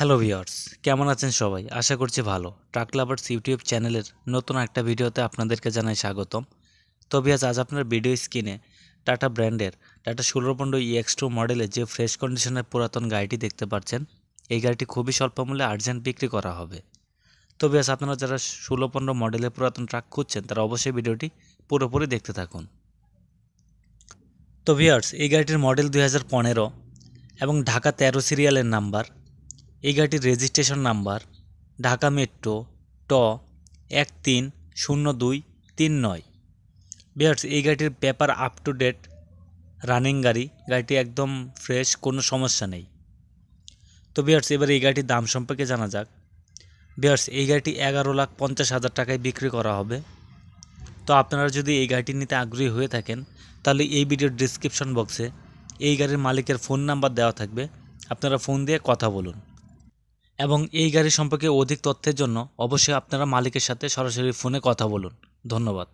hello viewers কেমন আছেন সবাই আশা করছি ভালো ট্রাক লাভার্স ইউটিউব চ্যানেলের নতুন একটা ভিডিওতে আপনাদেরকে জানাই স্বাগতম তবে আজ আজ আপনার ভিডিও স্ক্রিনে টাটা ব্র্যান্ডের টাটা ষোলো পনেরো ইএক্স টু মডেলের যে ফ্রেশ কন্ডিশনের পুরাতন গাড়িটি দেখতে পাচ্ছেন এই গাড়িটি খুবই স্বল্প মূল্যে আর্জেন্ট বিক্রি করা হবে তবে আজ আপনারা যারা ষোলো মডেলের পুরাতন ট্রাক খুঁজছেন তারা অবশ্যই ভিডিওটি পুরোপুরি দেখতে থাকুন তো ভিয়ার্স এই গাড়িটির মডেল দুই এবং ঢাকা তেরো সিরিয়ালের নাম্বার এই গাড়িটির রেজিস্ট্রেশন নাম্বার ঢাকা মেট্রো ট এক তিন শূন্য দুই তিন নয় বিয়ার্স এই গাড়িটির paper up to date running গাড়ি গাড়িটি একদম ফ্রেশ কোনো সমস্যা নেই তো বিয়ার্স এবার এই গাড়িটির দাম সম্পর্কে জানা যাক বিয়ার্স এই গাড়িটি এগারো লাখ পঞ্চাশ হাজার টাকায় বিক্রি করা হবে তো আপনারা যদি এই গাড়িটি নিতে আগ্রহী হয়ে থাকেন তাহলে এই ভিডিওর ডিসক্রিপশন বক্সে এই গাড়ির মালিকের ফোন নাম্বার দেওয়া থাকবে আপনারা ফোন দিয়ে কথা বলুন এবং এই গাড়ি সম্পর্কে অধিক তথ্যের জন্য অবশ্যই আপনারা মালিকের সাথে সরাসরি ফোনে কথা বলুন ধন্যবাদ